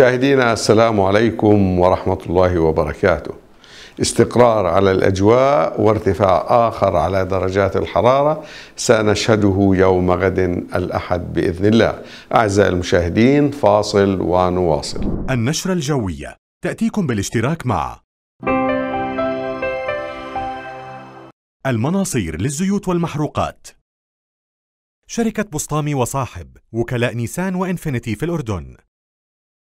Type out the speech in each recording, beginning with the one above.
مشاهدينا السلام عليكم ورحمة الله وبركاته استقرار على الأجواء وارتفاع آخر على درجات الحرارة سنشهده يوم غد الأحد بإذن الله أعزائي المشاهدين فاصل ونواصل النشرة الجوية تأتيكم بالاشتراك مع المناصير للزيوت والمحروقات شركة بسطامي وصاحب وكلاء نيسان وإنفينيتي في الأردن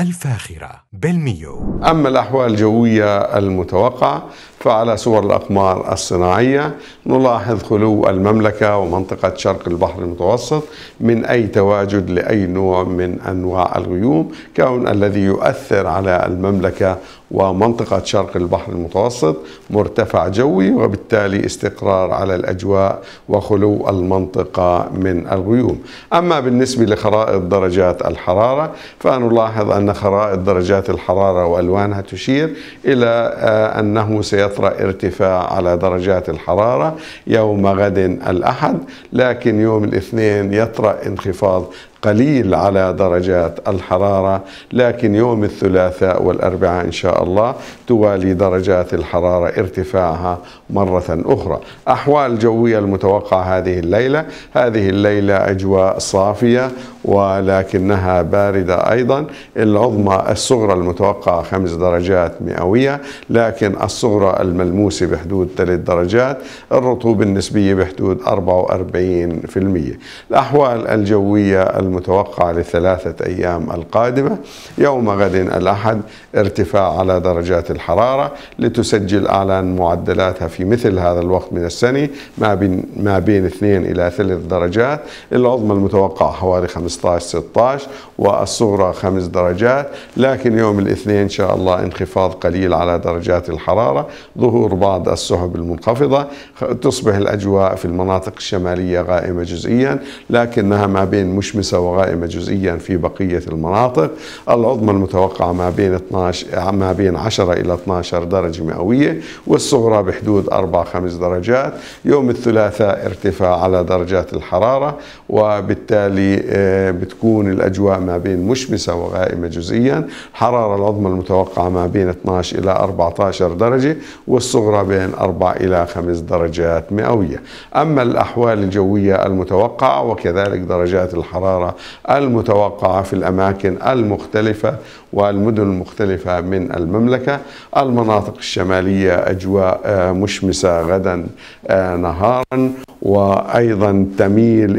الفاخرة بالميو أما الأحوال الجوية المتوقعة فعلى صور الأقمار الصناعية نلاحظ خلو المملكة ومنطقة شرق البحر المتوسط من أي تواجد لأي نوع من أنواع الغيوم كون الذي يؤثر على المملكة ومنطقة شرق البحر المتوسط مرتفع جوي وبالتالي استقرار على الأجواء وخلو المنطقة من الغيوم أما بالنسبة لخرائط درجات الحرارة فنلاحظ أن خرائط درجات الحرارة وألوانها تشير إلى آه، أنه سيطلع يطرأ ارتفاع على درجات الحرارة يوم غد الأحد لكن يوم الاثنين يطرأ انخفاض قليل على درجات الحرارة لكن يوم الثلاثاء والأربعاء إن شاء الله توالي درجات الحرارة ارتفاعها مرة أخرى أحوال جوية المتوقعة هذه الليلة هذه الليلة أجواء صافية ولكنها باردة أيضا العظمى الصغرى المتوقعة خمس درجات مئوية لكن الصغرى الملموسة بحدود ثلاث درجات الرطوبة النسبية بحدود 44% الأحوال الجوية المتوقع لثلاثة أيام القادمة يوم غد الأحد ارتفاع على درجات الحرارة لتسجل أعلان معدلاتها في مثل هذا الوقت من السنة ما بين ما بين 2 إلى 3 درجات العظمى المتوقعة حوالي 15 16 والصغرى 5 درجات لكن يوم الاثنين إن شاء الله انخفاض قليل على درجات الحرارة ظهور بعض السحب المنخفضة تصبح الأجواء في المناطق الشمالية غائمة جزئيا لكنها ما بين مشمسة وغائمة جزئيا في بقية المناطق العظمى المتوقعة ما بين 12 ما بين 10 إلى 12 درجة مئوية والصغرى بحدود 4 5 درجات يوم الثلاثاء ارتفاع على درجات الحرارة وبالتالي آه، بتكون الأجواء ما بين مشمسة وغائمة جزئيا حراره العظمى المتوقعة ما بين 12 إلى 14 درجة والصغرى بين 4 إلى 5 درجات مئوية أما الأحوال الجوية المتوقعة وكذلك درجات الحرارة المتوقعة في الأماكن المختلفة والمدن المختلفة من المملكة المناطق الشمالية أجواء آه، مشمسة غدا آه، نهارا وأيضا تميل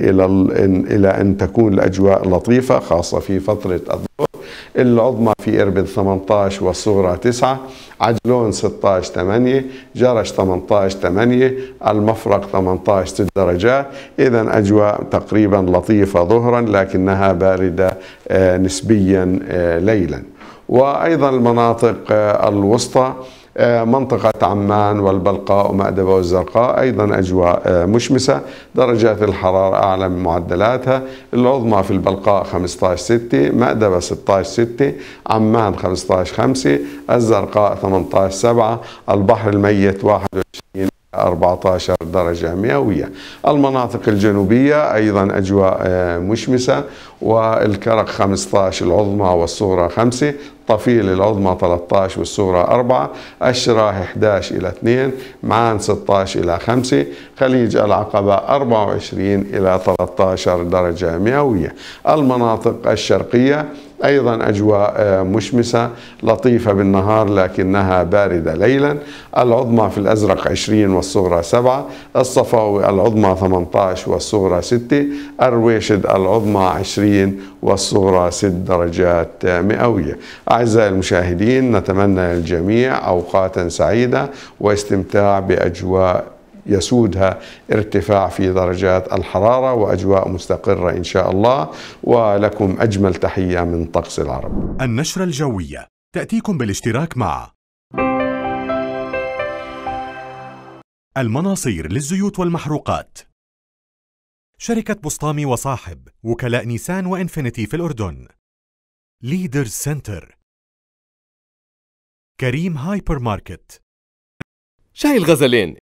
إلى أن تكون الأجواء لطيفة خاصة في فترة الظهر العظمى في إربد 18 والصغرى 9 عجلون 16 8 جرش 18 8 المفرق 18 6 درجات إذا أجواء تقريبا لطيفة ظهرا لكنها باردة آه، نسبيا آه، ليلا وأيضا المناطق آه، الوسطى آه، منطقة عمان والبلقاء ومأدبة والزرقاء أيضا أجواء آه، مشمسة درجات الحرارة أعلى من معدلاتها العظمى في البلقاء 15 6 مأدبة 16 6 عمان 15 5 الزرقاء 18 7 البحر الميت 21 14 درجة مئوية المناطق الجنوبية أيضا أجواء آه، مشمسة والكرق 15 العظمى والصغرى 5 طفيل العظمى 13 والصغرى 4 الشراح 11 إلى 2 معان 16 إلى 5 خليج العقبة 24 إلى 13 درجة مئوية المناطق الشرقية أيضا أجواء آه، مشمسة لطيفة بالنهار لكنها باردة ليلا العظمى في الأزرق 20 والصغرى 7 الصفاوي العظمى 18 والصغرى 6 الرويشد العظمى 20 والصغرى 6 درجات مئوية أعزائي المشاهدين نتمنى للجميع أوقاتا سعيدة واستمتاع بأجواء يسودها ارتفاع في درجات الحرارة وأجواء مستقرة إن شاء الله ولكم أجمل تحية من طقس العرب النشرة الجوية تأتيكم بالاشتراك مع المناصير للزيوت والمحروقات شركة بسطامي وصاحب وكلاء نيسان وإنفينيتي في الأردن ليدر سنتر كريم هايبر ماركت شاي الغزلين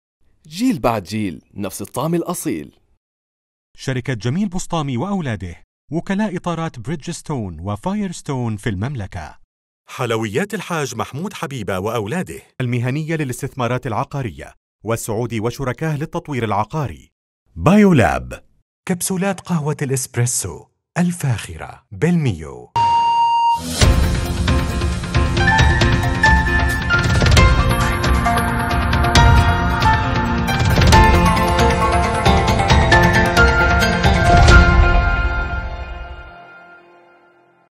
جيل بعد جيل نفس الطعم الأصيل شركة جميل بسطامي وأولاده وكلاء إطارات بريدجستون وفايرستون في المملكة حلويات الحاج محمود حبيبة وأولاده المهنية للاستثمارات العقارية والسعودي وشركاه للتطوير العقاري بايولاب كبسولات قهوة الإسبريسو الفاخرة بالميو